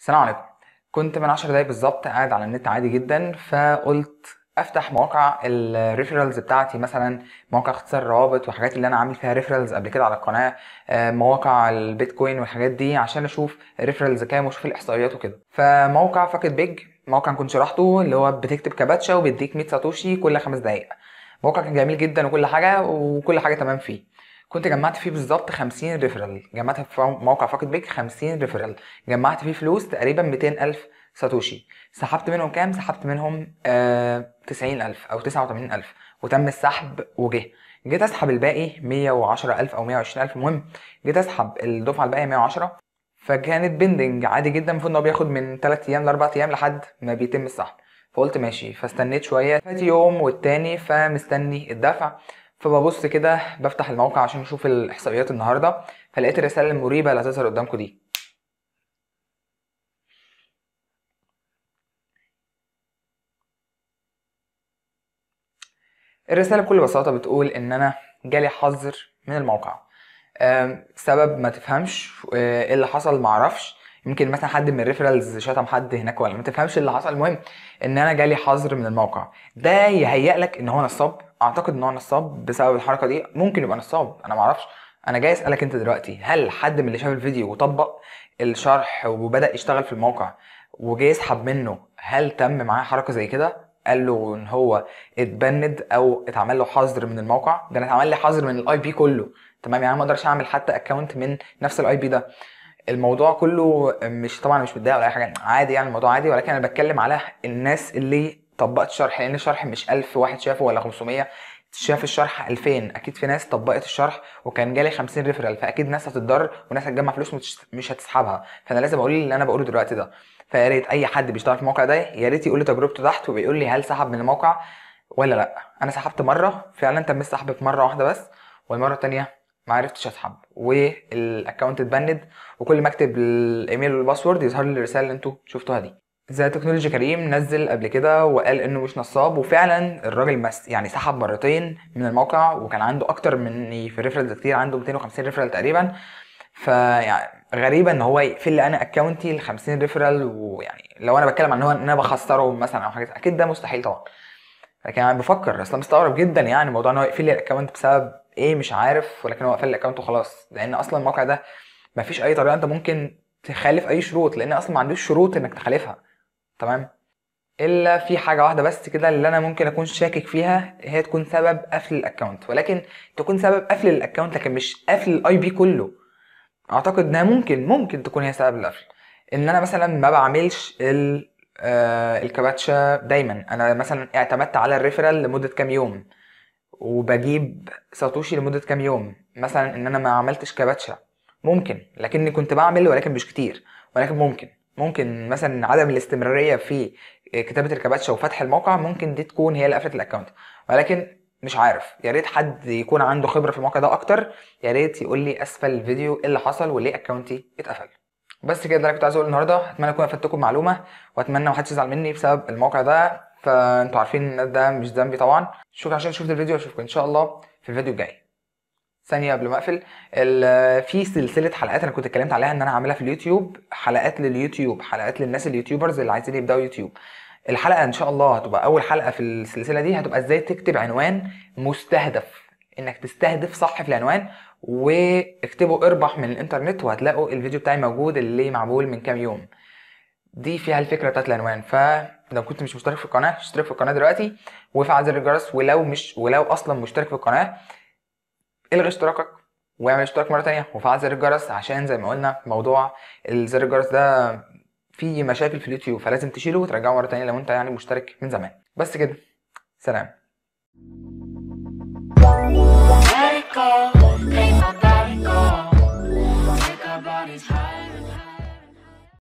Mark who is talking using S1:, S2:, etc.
S1: السلام عليكم كنت من 10 دقايق بالظبط قاعد على النت عادي جدا فقلت افتح مواقع الريفرالز بتاعتي مثلا مواقع اختصار الروابط والحاجات اللي انا عامل فيها ريفرالز قبل كده على القناه آه، مواقع البيتكوين والحاجات دي عشان اشوف الريفرالز كام واشوف الاحصائيات وكده فموقع فاكت بيج موقع كنت شرحته اللي هو بتكتب كباتشا وبيديك 100 ساتوشي كل خمس دقايق موقع كان جميل جدا وكل حاجه وكل حاجه تمام فيه كنت جمعت فيه بالظبط 50 ريفرال جمعتها في موقع فاقد بيك 50 ريفرال جمعت فيه فلوس تقريبا 200000 ساتوشي سحبت منهم كام سحبت منهم آه 90000 او 89000 وتم السحب وجه جيت اسحب الباقي 110000 او 120000 المهم جيت اسحب الدفعه الباقيه 110 فكانت بندنج عادي جدا المفروض ان هو بياخد من 3 ايام ل 4 ايام لحد ما بيتم السحب فقلت ماشي فاستنيت شويه فات يوم والتاني فمستني الدفع فببص كده بفتح الموقع عشان اشوف الاحصائيات النهارده فلقيت الرساله المريبه اللي هتظهر قدامكم دي الرساله بكل بساطه بتقول ان انا جالي حظر من الموقع سبب ما تفهمش آه، ايه اللي حصل معرفش يمكن مثلا حد من الريفرالز شتم حد هناك ولا ما تفهمش إيه اللي حصل المهم ان انا جالي حظر من الموقع ده يهيئ لك ان هو نصاب اعتقد ان هو نصاب بسبب الحركه دي ممكن يبقى نصاب انا معرفش انا جاي اسالك انت دلوقتي هل حد من اللي شاف الفيديو وطبق الشرح وبدا يشتغل في الموقع وجاي يسحب منه هل تم معاه حركه زي كده قال له ان هو اتبند او اتعمل له حظر من الموقع ده انا اتعمل لي حظر من الاي بي كله تمام يعني ما اقدرش اعمل حتى اكونت من نفس الاي بي ده الموضوع كله مش طبعا مش متضايق ولا اي حاجه عادي يعني الموضوع عادي ولكن انا بتكلم على الناس اللي طبقت شرح لان الشرح مش 1000 واحد شافه ولا 500 شاف الشرح 2000 اكيد في ناس طبقت الشرح وكان جالي 50 ريفرال فاكيد ناس هتتضرر وناس هتجمع فلوس مش هتسحبها فانا لازم اقول اللي انا بقوله دلوقتي ده فيا ريت اي حد بيشتغل في الموقع ده يا ريت يقول لي تجربته تحت وبيقول لي هل سحب من الموقع ولا لا انا سحبت مره فعلا تم السحب في مره واحده بس والمره الثانيه ما عرفتش اسحب والاكونت اتبند وكل ما اكتب الايميل والباسورد يظهر لي الرساله اللي انتوا شفتوها دي زي تكنولوجي كريم نزل قبل كده وقال انه مش نصاب وفعلا الراجل مس يعني سحب مرتين من الموقع وكان عنده اكتر من في ريفرال كتير عنده 250 ريفرال تقريبا فيعني غريبة ان هو يقفل لي انا اكونتي ل 50 ريفرال ويعني لو انا بتكلم عن هو ان انا بخسرهم مثلا او حاجه اكيد ده مستحيل طبعا لكن انا بفكر اصلا مستغرب جدا يعني موضوع ان هو يقفل لي الاكونت بسبب ايه مش عارف ولكن هو قفل لي الاكونت وخلاص لان اصلا الموقع ده مفيش اي طريقه انت ممكن تخالف اي شروط لان اصلا ما عندوش شروط انك تخالفها تمام الا في حاجه واحده بس كده اللي انا ممكن اكون شاكك فيها هي تكون سبب قفل الاكونت ولكن تكون سبب قفل الاكونت لكن مش قفل الاي بي كله اعتقد انها ممكن ممكن تكون هي سبب القفل ان انا مثلا ما بعملش ال آه الكباتشا دايما انا مثلا اعتمدت على الريفرال لمده كام يوم وبجيب ساتوشي لمده كام يوم مثلا ان انا ما عملتش كباتشا ممكن لكني كنت بعمل ولكن مش كتير ولكن ممكن ممكن مثلا عدم الاستمراريه في كتابه الكباتشه وفتح الموقع ممكن دي تكون هي اللي قفلت الاكونت ولكن مش عارف يا ريت حد يكون عنده خبره في الموقع ده اكتر يا ريت يقول لي اسفل الفيديو ايه اللي حصل وليه اكونتي اتقفل بس كده ده اللي كنت عايز اقوله النهارده اتمنى اكون افدتكم معلومه واتمنى محدش يزعل مني بسبب الموقع ده فانتوا عارفين ان ده مش ذنبي طبعا شكرا عشان شفت الفيديو اشوفكم ان شاء الله في الفيديو الجاي ثانيه قبل ما اقفل آه، في سلسله حلقات انا كنت اتكلمت عليها ان انا عاملها في اليوتيوب حلقات لليوتيوب حلقات للناس اليوتيوبرز اللي عايزين يبداوا يوتيوب الحلقه ان شاء الله هتبقى اول حلقه في السلسله دي هتبقى ازاي تكتب عنوان مستهدف انك تستهدف صح في العنوان واكتبوا اربح من الانترنت وهتلاقوا الفيديو بتاعي موجود اللي معمول من كام يوم دي فيها الفكره بتاعت العنوان فلو كنت مش مشترك في القناه اشترك في القناه دلوقتي وفعل زر الجرس ولو مش ولو اصلا مشترك في القناه الغي اشتراكك واعمل اشتراك مره تانية وفعل زر الجرس عشان زي ما قلنا موضوع زر الجرس ده فيه مشاكل في اليوتيوب فلازم تشيله وترجعه مره تانية لو انت يعني مشترك من زمان بس كده سلام